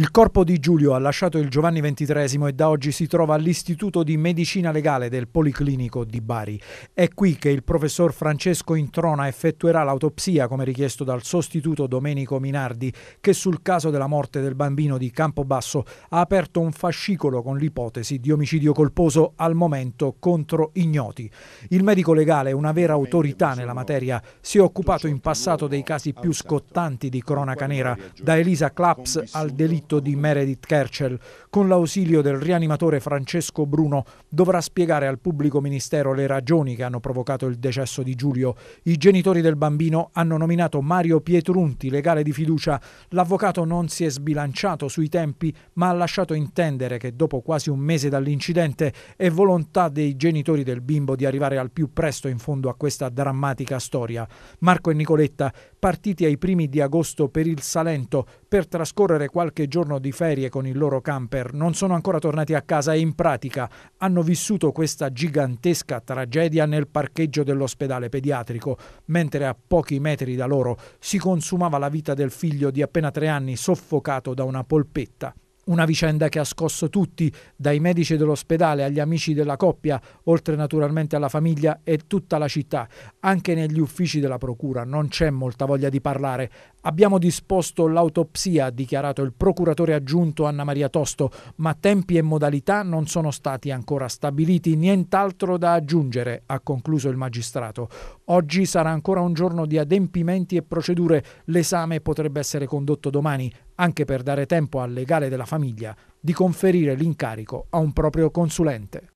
Il corpo di Giulio ha lasciato il Giovanni XXIII e da oggi si trova all'Istituto di Medicina Legale del Policlinico di Bari. È qui che il professor Francesco Introna effettuerà l'autopsia, come richiesto dal sostituto Domenico Minardi, che sul caso della morte del bambino di Campobasso ha aperto un fascicolo con l'ipotesi di omicidio colposo al momento contro ignoti. Il medico legale, una vera autorità nella materia, si è occupato in passato dei casi più scottanti di cronaca nera, da Elisa Claps al delitto scritto di Meredith Kerchel, con l'ausilio del rianimatore Francesco Bruno, dovrà spiegare al pubblico ministero le ragioni che hanno provocato il decesso di Giulio. I genitori del bambino hanno nominato Mario Pietrunti, legale di fiducia. L'avvocato non si è sbilanciato sui tempi, ma ha lasciato intendere che dopo quasi un mese dall'incidente è volontà dei genitori del bimbo di arrivare al più presto in fondo a questa drammatica storia. Marco e Nicoletta, partiti ai primi di agosto per il Salento per trascorrere qualche giorno giorno di ferie con il loro camper, non sono ancora tornati a casa e in pratica hanno vissuto questa gigantesca tragedia nel parcheggio dell'ospedale pediatrico, mentre a pochi metri da loro si consumava la vita del figlio di appena tre anni soffocato da una polpetta. Una vicenda che ha scosso tutti, dai medici dell'ospedale agli amici della coppia, oltre naturalmente alla famiglia e tutta la città. Anche negli uffici della procura non c'è molta voglia di parlare. Abbiamo disposto l'autopsia, ha dichiarato il procuratore aggiunto Anna Maria Tosto, ma tempi e modalità non sono stati ancora stabiliti, nient'altro da aggiungere, ha concluso il magistrato. Oggi sarà ancora un giorno di adempimenti e procedure, l'esame potrebbe essere condotto domani, anche per dare tempo al legale della famiglia di conferire l'incarico a un proprio consulente.